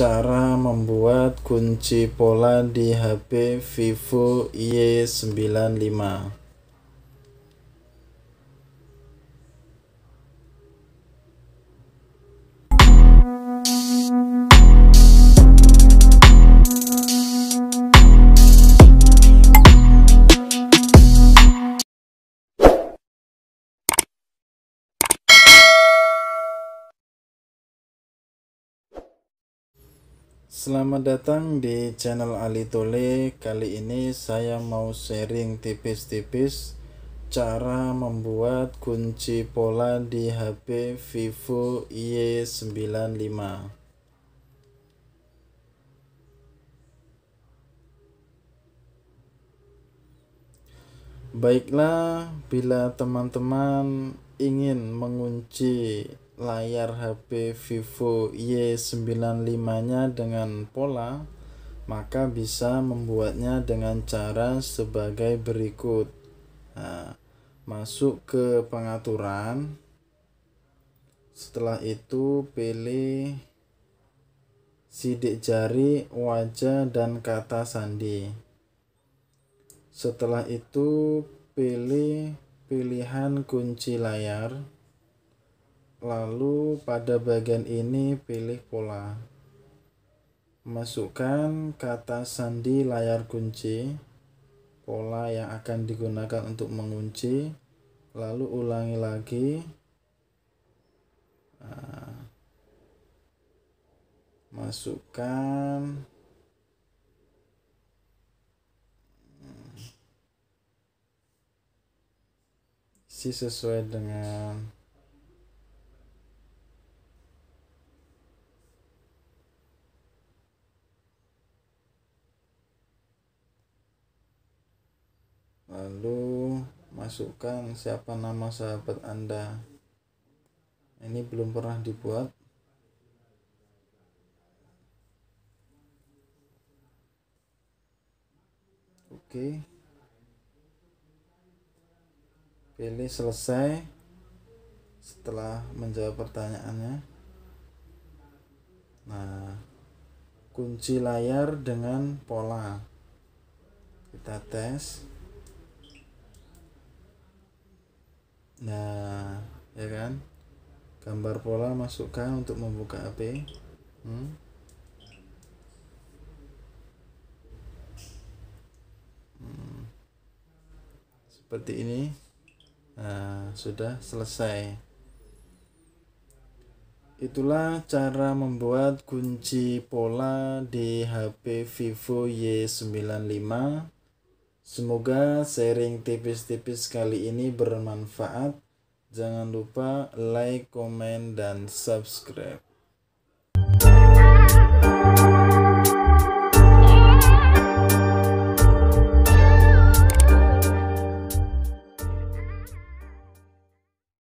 cara membuat kunci pola di HP Vivo Y95 Selamat datang di channel Ali Tole. Kali ini saya mau sharing tipis-tipis cara membuat kunci pola di HP Vivo Y95. Baiklah, bila teman-teman ingin mengunci layar HP Vivo Y95 nya dengan pola, maka bisa membuatnya dengan cara sebagai berikut. Nah, masuk ke pengaturan. Setelah itu pilih sidik jari, wajah dan kata sandi. Setelah itu pilih pilihan kunci layar. Lalu pada bagian ini pilih pola. Masukkan kata sandi layar kunci, pola yang akan digunakan untuk mengunci, lalu ulangi lagi. Nah, masukkan isi sesuai dengan lalu masukkan siapa nama sahabat anda ini belum pernah dibuat oke pilih selesai setelah menjawab pertanyaannya nah kunci layar dengan pola kita tes nah ya kan gambar pola masukkan untuk membuka HP hmm? hmm. seperti ini nah, sudah selesai itulah cara membuat kunci pola di HP Vivo Y95 Semoga sharing tipis-tipis kali ini bermanfaat. Jangan lupa like, komen, dan subscribe.